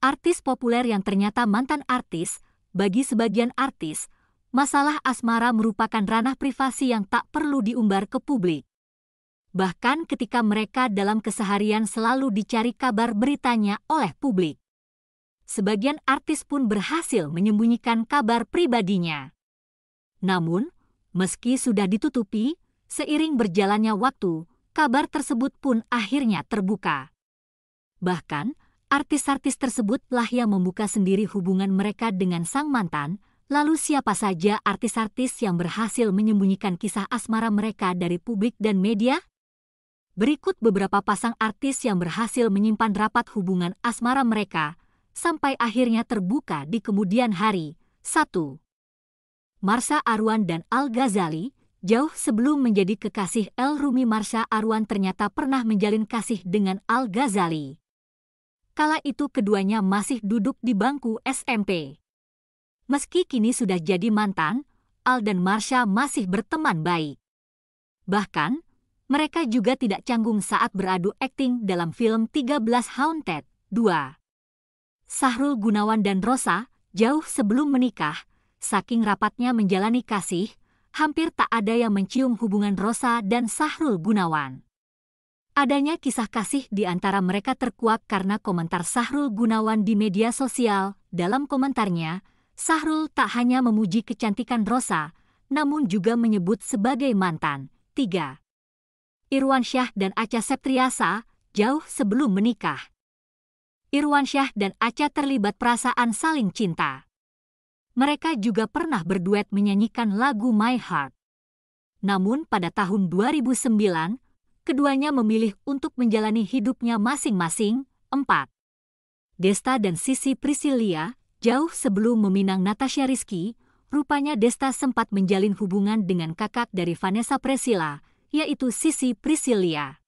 Artis populer yang ternyata mantan artis, bagi sebagian artis, masalah asmara merupakan ranah privasi yang tak perlu diumbar ke publik. Bahkan ketika mereka dalam keseharian selalu dicari kabar beritanya oleh publik. Sebagian artis pun berhasil menyembunyikan kabar pribadinya. Namun, meski sudah ditutupi, seiring berjalannya waktu, kabar tersebut pun akhirnya terbuka. Bahkan, artis-artis tersebut lah yang membuka sendiri hubungan mereka dengan sang mantan, lalu siapa saja artis-artis yang berhasil menyembunyikan kisah asmara mereka dari publik dan media? Berikut beberapa pasang artis yang berhasil menyimpan rapat hubungan asmara mereka, sampai akhirnya terbuka di kemudian hari. 1. Marsha Arwan dan Al-Ghazali, Jauh sebelum menjadi kekasih El Rumi Marsha Arwan ternyata pernah menjalin kasih dengan Al-Ghazali. Kala itu keduanya masih duduk di bangku SMP. Meski kini sudah jadi mantan, Al dan Marsha masih berteman baik. Bahkan, mereka juga tidak canggung saat beradu akting dalam film 13 Haunted 2. Sahrul Gunawan dan Rosa, jauh sebelum menikah, saking rapatnya menjalani kasih, hampir tak ada yang mencium hubungan Rosa dan Sahrul Gunawan. Adanya kisah kasih di antara mereka terkuak karena komentar Sahrul Gunawan di media sosial. Dalam komentarnya, Sahrul tak hanya memuji kecantikan Rosa, namun juga menyebut sebagai mantan. 3. Irwan Syah dan Aca Septriasa jauh sebelum menikah. Irwan Syah dan Aca terlibat perasaan saling cinta. Mereka juga pernah berduet menyanyikan lagu My Heart. Namun pada tahun 2009, keduanya memilih untuk menjalani hidupnya masing-masing. 4. Desta dan Sisi Priscilia, jauh sebelum meminang Natasha Rizky, rupanya Desta sempat menjalin hubungan dengan kakak dari Vanessa Priscilla, yaitu Sisi Priscilia.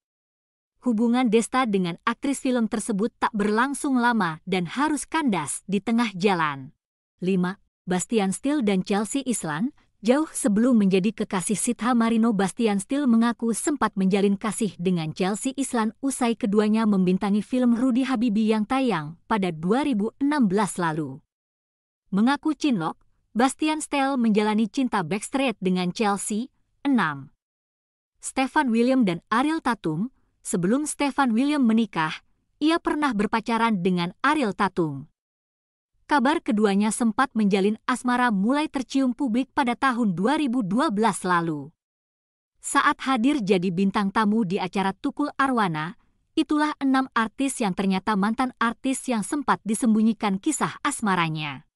Hubungan Desta dengan aktris film tersebut tak berlangsung lama dan harus kandas di tengah jalan. 5. Bastian Steele dan Chelsea Islan Jauh sebelum menjadi kekasih Sitha Marino, Bastian Steele mengaku sempat menjalin kasih dengan Chelsea Islan usai keduanya membintangi film Rudy Habibi yang tayang pada 2016 lalu. Mengaku cinlok, Bastian Steele menjalani cinta backstreet dengan Chelsea, 6. Stefan William dan Ariel Tatum, sebelum Stefan William menikah, ia pernah berpacaran dengan Ariel Tatum kabar keduanya sempat menjalin asmara mulai tercium publik pada tahun 2012 lalu. Saat hadir jadi bintang tamu di acara Tukul Arwana, itulah enam artis yang ternyata mantan artis yang sempat disembunyikan kisah asmaranya.